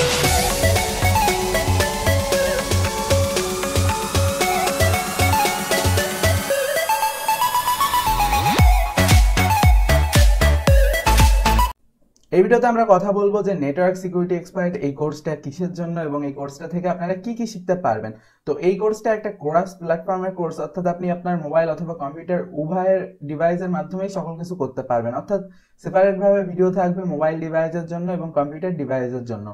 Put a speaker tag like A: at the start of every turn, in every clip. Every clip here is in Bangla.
A: এই ভিডিওতে আমরা কথা বলবো যে নেটওয়ার্ক সিকিউরিটি এক্সপার্ট এই কোর্সটা কিসের জন্য এবং এই কোর্সটা থেকে আপনারা কি কি শিখতে পারবেন তো এই কোর্সটা একটা কোরাস প্ল্যাটফর্মের কোর্স অর্থাৎ আপনি আপনার মোবাইল অথবা কম্পিউটার উভয়ের ডিভাইসের মাধ্যমে সকল কিছু করতে পারবেন অর্থাৎ সেপারেটভাবে ভিডিও থাকবে মোবাইল ডিভাইসের জন্য এবং কম্পিউটার ডিভাইসের জন্য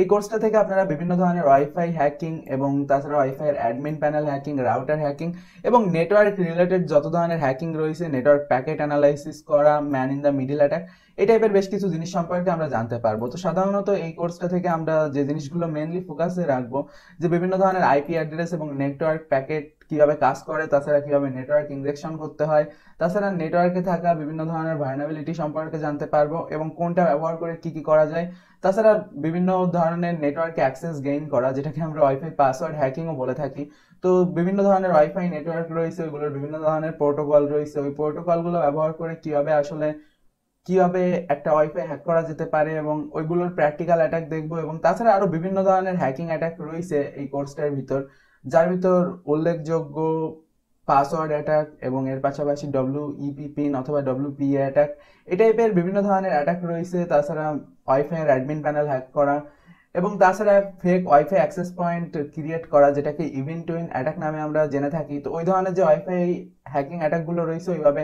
A: এই কোর্সটা থেকে আপনারা বিভিন্ন ধরনের ওয়াইফাই হ্যাকিং এবং তাছাড়া ওয়াইফাই এর admin panel hacking router hacking এবং নেটওয়ার্ক রিলেটেড যত ধরনের হ্যাকিং রয়েছে নেটওয়ার্ক প্যাকেট অ্যানালাইসিস করা man in the middle attack এই টাইপের বেশ কিছু জিনিস সম্পর্কে আমরা জানতে পারবো তো সাধারণত এই কোর্সটা থেকে আমরা যে জিনিসগুলো মেনলি ফোকাসে রাখবো যে বিভিন্ন ধরনের আইপি অ্যাড্রেস এবং নেটওয়ার্ক প্যাকেট কিভাবে কাজ করে তাছাড়া কিভাবে নেটওয়ার্ক ইনজেকশন করতে হয় তাছাড়া নেটওয়ার্কে থাকা বিভিন্ন ধরনের ভাইনাবিলিটি সম্পর্কে জানতে পারবো এবং কোনটা ব্যবহার করে কি কি করা যায় তাছাড়া বিভিন্ন ধরনের নেটওয়ার্কে অ্যাক্সেস গেইন করা যেটাকে আমরা ওয়াইফাই পাসওয়ার্ড হ্যাকিংও বলে থাকি তো বিভিন্ন ধরনের ওয়াইফাই নেটওয়ার্ক রয়েছে ওইগুলোর বিভিন্ন ধরনের প্রোটোকল রয়েছে ওই প্রোটোকলগুলো ব্যবহার করে কিভাবে আসলে কিভাবে একটা ওয়াইফাই হ্যাক করা যেতে পারে এবং ওইগুলোর প্র্যাকটিক্যাল অ্যাটাক দেখবো এবং তাছাড়া আরও বিভিন্ন ধরনের হ্যাকিং অ্যাটাক রয়েছে এই কোর্সটার ভিতর যার ভিতর উল্লেখযোগ্য পাসওয়ার্ড অ্যাটাক এবং এর পাশাপাশি ইপি পিন e অথবা ডব্লিউ এ অ্যাটাক এই টাইপের বিভিন্ন ধরনের অ্যাটাক রয়েছে তাছাড়া ওয়াইফাইয়ের অ্যাডমিন প্যানেল হ্যাক করা এবং তাছাড়া fake wifi access point create করা যেটাকে ইভেন্ট টু অ্যাটাক নামে আমরা জেনে থাকি তো ওই ধরনের যে ওয়াইফাই হ্যাকিং অ্যাটাকগুলো রয়েছে ওইভাবে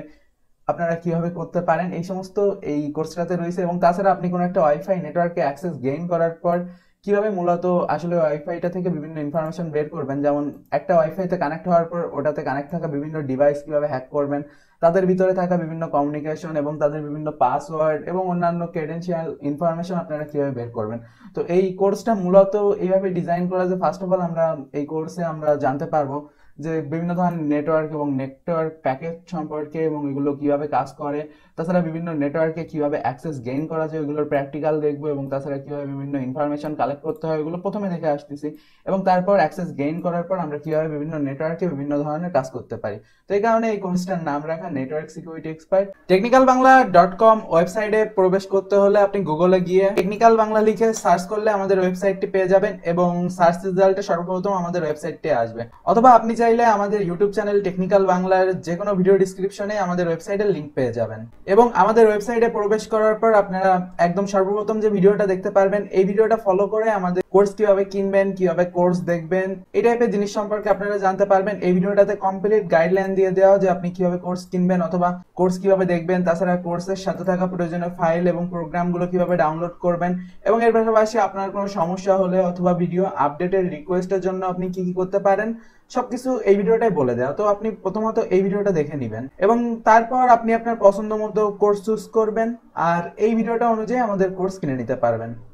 A: আপনারা কিভাবে করতে পারেন এই সমস্ত এই কোর্সটাতে রয়েছে এবং তাছাড়া আপনি কোনো একটা ওয়াইফাই নেটওয়ার্কে অ্যাক্সেস গেইন করার পর কিভাবে মূলত আসলে ওয়াইফাইটা থেকে বিভিন্ন ইনফরমেশন বের করবেন যেমন একটা ওয়াইফাইতে কানেক্ট হওয়ার পর ওটাতে কানেক্ট থাকা বিভিন্ন ডিভাইস কিভাবে হ্যাক করবেন তাদের ভিতরে থাকা বিভিন্ন কমিউনিকেশন এবং তাদের বিভিন্ন পাসওয়ার্ড এবং অন্যান্য ক্রেডেন্সিয়াল ইনফরমেশন আপনারা কিভাবে বের করবেন তো এই কোর্সটা মূলত এইভাবে ডিজাইন করা যে ফার্স্ট অফ অল আমরা এই কোর্সে আমরা জানতে পারবো যে বিভিন্ন ধরনের নেটওয়ার্ক এবং নেটওয়ার্ক প্যাকেজ সম্পর্কে এবং এগুলো কিভাবে কাজ করে তাছাড়া বিভিন্ন নেটওয়ার্কে কিভাবে অ্যাক্সেস গেইন করা যায় ওইগুলোর প্র্যাকটিক্যাল দেখবো এবং তাছাড়া কিভাবে বিভিন্ন ইনফরমেশন কালেক্ট করতে হয় এগুলো প্রথমে দেখে আসতেছি এবং তারপর অ্যাক্সেস গেইন করার পর আমরা কিভাবে বিভিন্ন নেটওয়ার্কে বিভিন্ন ধরনের কাজ করতে পারি তো এই কারণে এই কোর্সটার নাম রাখা network security expert technical Bangla dot com ওয়েবসাইটে প্রবেশ করতে হলে আপনি গুগলে গিয়ে টেকনিক্যাল বাংলা লিখে সার্চ করলে আমাদের ওয়েবসাইটটি পেয়ে যাবেন এবং সার্চ রেজাল্টে সর্বপ্রথম আমাদের ওয়েবসাইটটি আসবে অথবা আপনি চাই চাইলে আমাদের ইউটিউব চ্যানেল টেকনিক্যাল বাংলার যে কোনো ভিডিও ডিসক্রিপশনে আমাদের ওয়েবসাইটের লিঙ্ক পেয়ে যাবেন এবং আমাদের ওয়েবসাইটে প্রবেশ করার পর আপনারা একদম সর্বপ্রথম যে ভিডিওটা দেখতে পারবেন এই ভিডিওটা ফলো করে আমাদের কোর্স কিভাবে কিনবেন কিভাবে কোর্স দেখবেন এই টাইপের জিনিস সম্পর্কে আপনারা জানতে পারবেন এই ভিডিওটাতে কমপ্লিট গাইডলাইন দিয়ে দেওয়া যে আপনি কিভাবে কোর্স কিনবেন অথবা কোর্স কিভাবে দেখবেন তাছাড়া কোর্সের সাথে থাকা প্রয়োজনীয় ফাইল এবং প্রোগ্রামগুলো কিভাবে ডাউনলোড করবেন এবং এর পাশাপাশি আপনার কোনো সমস্যা হলে অথবা ভিডিও আপডেটের রিকোয়েস্টের জন্য আপনি কি কি করতে পারেন সবকিছু এই ভিডিওটাই বলে দেওয়া তো আপনি প্রথমত এই ভিডিওটা দেখে নেবেন এবং তারপর আপনি আপনার পছন্দ মতো কোর্স চুজ করবেন আর এই ভিডিওটা অনুযায়ী আমাদের কোর্স কিনে নিতে পারবেন